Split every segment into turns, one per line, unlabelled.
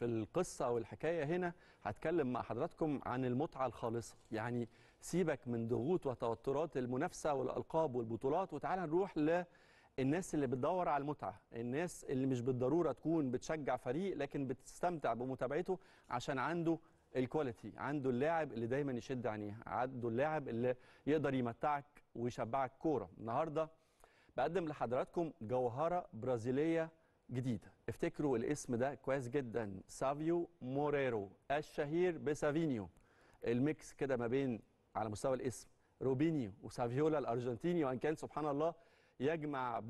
في القصة أو الحكاية هنا هتكلم مع حضراتكم عن المتعة الخالصة يعني سيبك من ضغوط وتوترات المنافسة والألقاب والبطولات وتعالى نروح للناس اللي بتدور على المتعة الناس اللي مش بالضرورة تكون بتشجع فريق لكن بتستمتع بمتابعته عشان عنده الكواليتي عنده اللاعب اللي دايما يشد عينيه عنده اللاعب اللي يقدر يمتعك ويشبعك كورة النهاردة بقدم لحضراتكم جوهرة برازيلية جديدة افتكروا الاسم ده كويس جدا سافيو موريرو الشهير بسافينيو الميكس كده ما بين على مستوى الاسم روبينيو وسافيولا الارجنتيني وان كان سبحان الله يجمع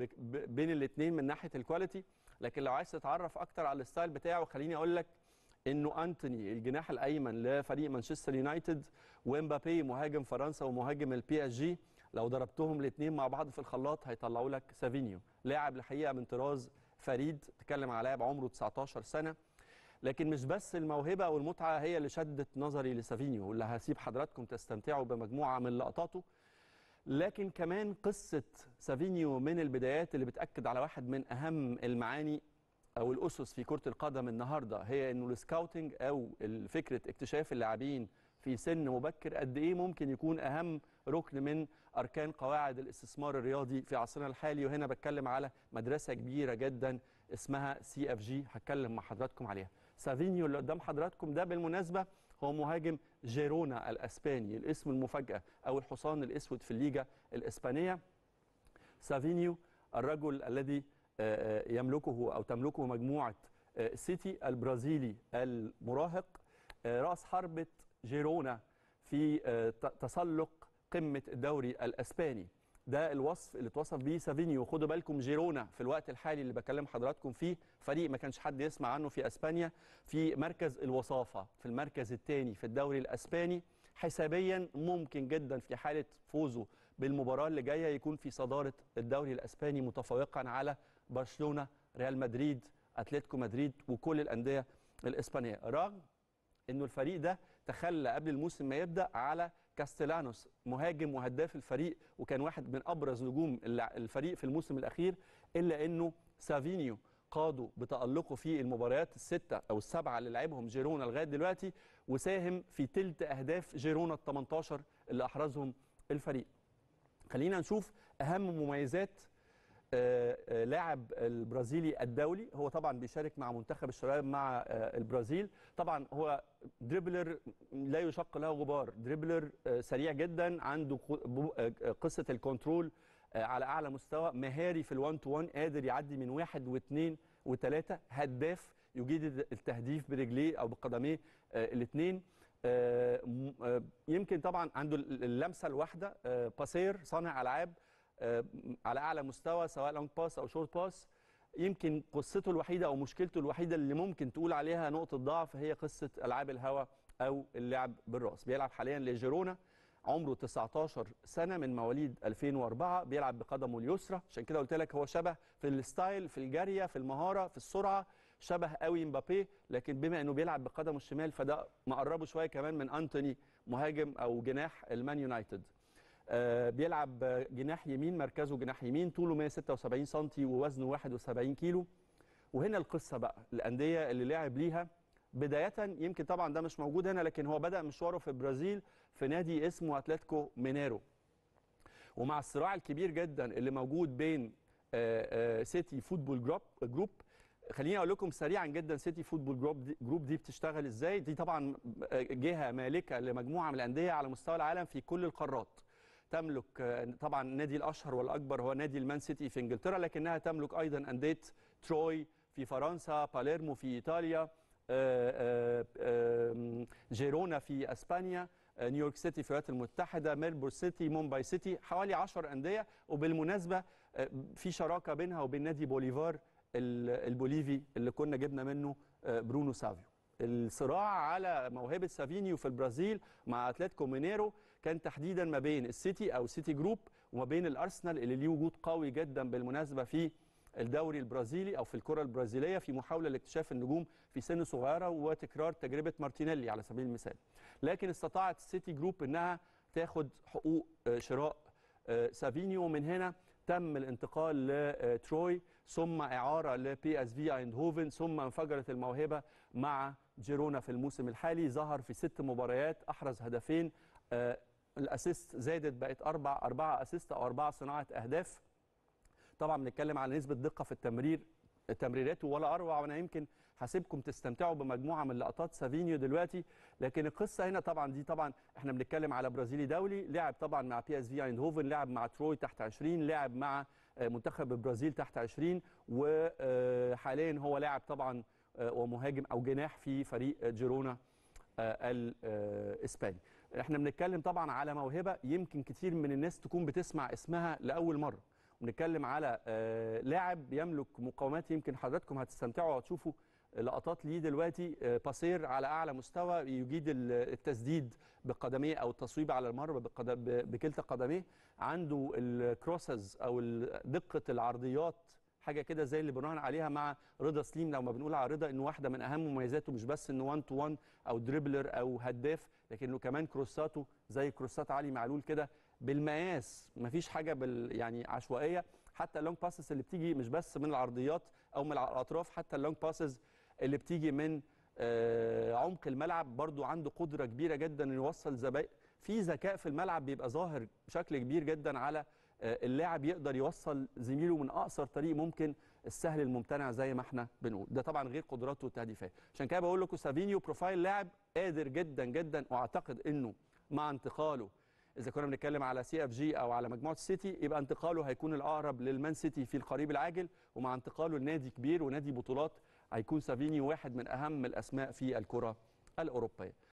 بين الاثنين من ناحيه الكواليتي لكن لو عايز تتعرف اكتر على الستايل بتاعه خليني اقول لك انه انتوني الجناح الايمن لفريق مانشستر يونايتد ومبابي مهاجم فرنسا ومهاجم البي اس جي لو ضربتهم الاثنين مع بعض في الخلاط هيطلعوا لك سافينيو لاعب الحقيقه من طراز فريد تكلم على لاعب عمره 19 سنه لكن مش بس الموهبه والمتعه هي اللي شدت نظري لسافينيو واللي هسيب حضراتكم تستمتعوا بمجموعه من لقطاته لكن كمان قصه سافينيو من البدايات اللي بتاكد على واحد من اهم المعاني او الاسس في كره القدم النهارده هي انه السكاوتنج او فكره اكتشاف اللاعبين في سن مبكر قد ايه ممكن يكون اهم ركن من اركان قواعد الاستثمار الرياضي في عصرنا الحالي وهنا بتكلم على مدرسه كبيره جدا اسمها سي اف جي هتكلم مع حضراتكم عليها سافينيو اللي قدام حضراتكم ده بالمناسبه هو مهاجم جيرونا الاسباني الاسم المفاجاه او الحصان الاسود في الليجا الاسبانيه سافينيو الرجل الذي آه، آه، يملكه او تملكه مجموعه آه، سيتي البرازيلي المراهق راس حربه جيرونا في آه، تسلق قمه الدوري الاسباني ده الوصف اللي اتوصف بيه سافينيو خدوا بالكم جيرونا في الوقت الحالي اللي بكلم حضراتكم فيه فريق ما كانش حد يسمع عنه في اسبانيا في مركز الوصافه في المركز الثاني في الدوري الاسباني حسابيا ممكن جدا في حاله فوزه بالمباراه اللي جايه يكون في صداره الدوري الاسباني متفوقا على برشلونه ريال مدريد اتلتيكو مدريد وكل الانديه الاسبانيه رغم انه الفريق ده تخلى قبل الموسم ما يبدا على كاستيلانوس مهاجم وهداف الفريق وكان واحد من ابرز نجوم الفريق في الموسم الاخير الا انه سافينيو قادوا بتألقه في المباريات الستة أو السبعة اللي لعبهم جيرونا لغاية دلوقتي وساهم في تلت أهداف جيرونا ال 18 اللي أحرزهم الفريق خلينا نشوف أهم مميزات آه، آه، لاعب البرازيلي الدولي هو طبعا بيشارك مع منتخب الشباب مع آه، البرازيل طبعا هو دريبلر لا يشق له غبار دريبلر سريع جدا عنده قصه الكنترول على اعلى مستوى مهاري في ال1 تو 1 قادر يعدي من واحد واثنين وثلاثه هداف يجيد التهديف برجليه او بقدميه الاثنين يمكن طبعا عنده اللمسه الواحده باسير صانع العاب آه، على اعلى مستوى سواء لونج باس او شورت باس يمكن قصته الوحيده او مشكلته الوحيده اللي ممكن تقول عليها نقطه ضعف هي قصه العاب الهواء او اللعب بالراس بيلعب حاليا لجيرونا عمره 19 سنه من مواليد 2004 بيلعب بقدمه اليسرى عشان كده قلت لك هو شبه في الستايل في الجاريه في المهاره في السرعه شبه قوي مبابي لكن بما انه بيلعب بقدمه الشمال فده مقربه شويه كمان من انتوني مهاجم او جناح المان يونايتد آه، بيلعب جناح يمين مركزه جناح يمين طوله 176 سم ووزنه 71 كيلو وهنا القصه بقى الانديه اللي لعب ليها بدايه يمكن طبعا ده مش موجود هنا لكن هو بدا مشواره في البرازيل في نادي اسمه اتلتيكو مينيرو ومع الصراع الكبير جدا اللي موجود بين آه، آه، سيتي فوتبول جروب جروب خليني اقول لكم سريعا جدا سيتي فوتبول جروب دي, جروب دي بتشتغل ازاي دي طبعا جهه مالكه لمجموعه من الانديه على مستوى العالم في كل القارات تملك طبعا النادي الاشهر والاكبر هو نادي المان سيتي في انجلترا لكنها تملك ايضا انديه تروي في فرنسا باليرمو في ايطاليا آه، آه، جيرونا في اسبانيا آه، نيويورك سيتي في الولايات المتحده ميلبورن سيتي مومباي سيتي حوالي 10 انديه وبالمناسبه في شراكه بينها وبين نادي بوليفار البوليفي اللي كنا جبنا منه برونو سافيو الصراع على موهبه سافينيو في البرازيل مع اتلتيكو مينيرو كان تحديدا ما بين السيتي او سيتي جروب وما بين الارسنال اللي ليه وجود قوي جدا بالمناسبه في الدوري البرازيلي او في الكره البرازيليه في محاوله لاكتشاف النجوم في سن صغيره وتكرار تجربه مارتينيلي على سبيل المثال لكن استطاعت السيتي جروب انها تاخد حقوق آه، شراء آه، سافينيو من هنا تم الانتقال لتروي ثم اعاره لبي اس في ايندهوفن ثم انفجرت الموهبه مع جيرونا في الموسم الحالي ظهر في ست مباريات احرز هدفين آه، الاسيست زادت بقت اربع اربعه اسيست او اربعه صناعه اهداف طبعا بنتكلم على نسبه دقه في التمرير تمريراته ولا اروع وانا يمكن هسيبكم تستمتعوا بمجموعه من لقطات سافينيو دلوقتي لكن القصه هنا طبعا دي طبعا احنا بنتكلم على برازيلي دولي لعب طبعا مع بي اس في ايندهوفن لعب مع تروي تحت 20 لعب مع آه، منتخب البرازيل تحت 20 وحاليا آه، هو لاعب طبعا آه، ومهاجم او جناح في فريق جيرونا الاسباني احنا بنتكلم طبعا على موهبه يمكن كتير من الناس تكون بتسمع اسمها لاول مره بنتكلم على آه، لاعب يملك مقاومات يمكن حضراتكم هتستمتعوا وهتشوفوا لقطات ليه دلوقتي آه، باسير على اعلى مستوى يجيد التسديد بقدميه او التصويب على المرمى بكلتا قدميه عنده الكروسز او دقه العرضيات حاجه كده زي اللي بنراهن عليها مع رضا سليم لما بنقول على رضا انه واحده من اهم مميزاته مش بس انه 1 تو 1 او دريبلر او هداف لكنه كمان كروساته زي كروسات علي معلول كده بالمقاس مفيش حاجه بال يعني عشوائيه حتى اللونج باسز اللي بتيجي مش بس من العرضيات او من الاطراف حتى اللونج باسز اللي بتيجي من آه عمق الملعب برده عنده قدره كبيره جدا انه يوصل زبائن في ذكاء في الملعب بيبقى ظاهر بشكل كبير جدا على آه، اللاعب يقدر يوصل زميله من اقصر طريق ممكن السهل الممتنع زي ما احنا بنقول ده طبعا غير قدراته التهديفيه عشان كده بقول لكم سافينيو بروفايل لاعب قادر جدا جدا واعتقد انه مع انتقاله اذا كنا بنتكلم على سي اف جي او على مجموعه السيتي يبقى انتقاله هيكون الاقرب للمان سيتي في القريب العاجل ومع انتقاله لنادي كبير ونادي بطولات هيكون سافينيو واحد من اهم الاسماء في الكره الاوروبيه